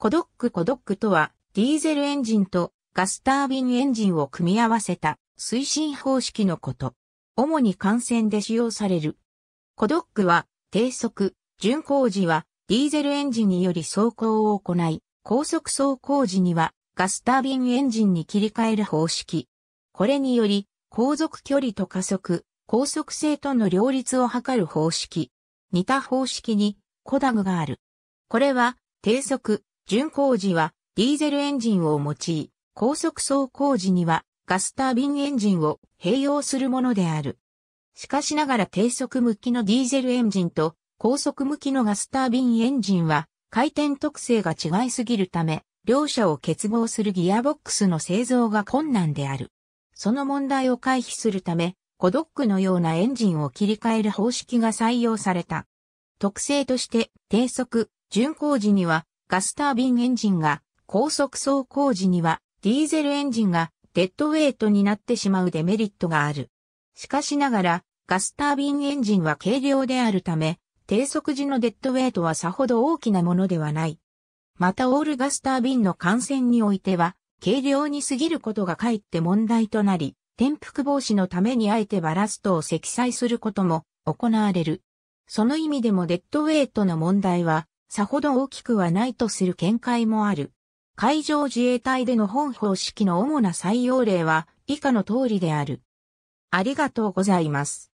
コドックコドックとは、ディーゼルエンジンとガスタービンエンジンを組み合わせた推進方式のこと。主に幹線で使用される。コドックは、低速、巡航時は、ディーゼルエンジンにより走行を行い、高速走行時には、ガスタービンエンジンに切り替える方式。これにより、航続距離と加速、高速性との両立を図る方式。似た方式に、コダグがある。これは、低速、巡航時はディーゼルエンジンを用い、高速走行時にはガスタービンエンジンを併用するものである。しかしながら低速向きのディーゼルエンジンと高速向きのガスタービンエンジンは回転特性が違いすぎるため、両者を結合するギアボックスの製造が困難である。その問題を回避するため、コドックのようなエンジンを切り替える方式が採用された。特性として、低速、巡航時にはガスタービンエンジンが高速走行時にはディーゼルエンジンがデッドウェイトになってしまうデメリットがある。しかしながらガスタービンエンジンは軽量であるため低速時のデッドウェイトはさほど大きなものではない。またオールガスタービンの感染においては軽量に過ぎることがかえって問題となり、転覆防止のためにあえてバラストを積載することも行われる。その意味でもデッドウェイトの問題はさほど大きくはないとする見解もある。海上自衛隊での本方式の主な採用例は以下の通りである。ありがとうございます。